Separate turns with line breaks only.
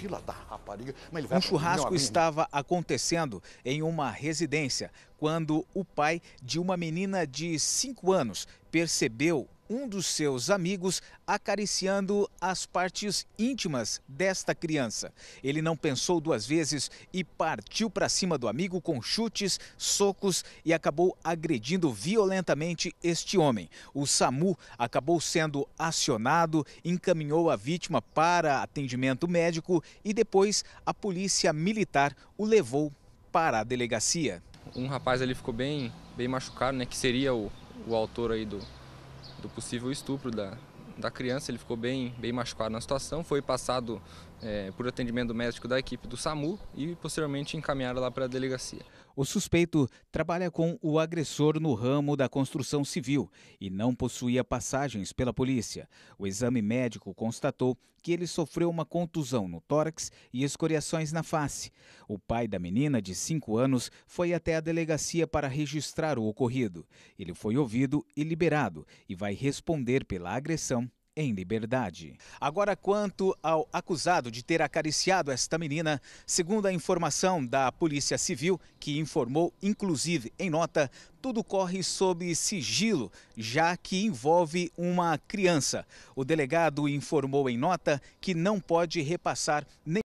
fila da rapariga. um churrasco estava acontecendo em uma residência quando o pai de uma menina de 5 anos percebeu um dos seus amigos acariciando as partes íntimas desta criança. Ele não pensou duas vezes e partiu para cima do amigo com chutes, socos e acabou agredindo violentamente este homem. O SAMU acabou sendo acionado, encaminhou a vítima para atendimento médico e depois
a polícia militar o levou para a delegacia. Um rapaz ali ficou bem, bem machucado, né, que seria o, o autor aí do, do possível estupro da, da criança. Ele ficou bem, bem machucado na situação, foi passado é, por atendimento médico da equipe do SAMU e posteriormente encaminharam lá para a delegacia.
O suspeito trabalha com o agressor no ramo da construção civil e não possuía passagens pela polícia. O exame médico constatou que ele sofreu uma contusão no tórax e escoriações na face. O pai da menina, de 5 anos, foi até a delegacia para registrar o ocorrido. Ele foi ouvido e liberado e vai responder pela agressão em liberdade. Agora, quanto ao acusado de ter acariciado esta menina, segundo a informação da Polícia Civil, que informou, inclusive em nota, tudo corre sob sigilo, já que envolve uma criança. O delegado informou em nota que não pode repassar nem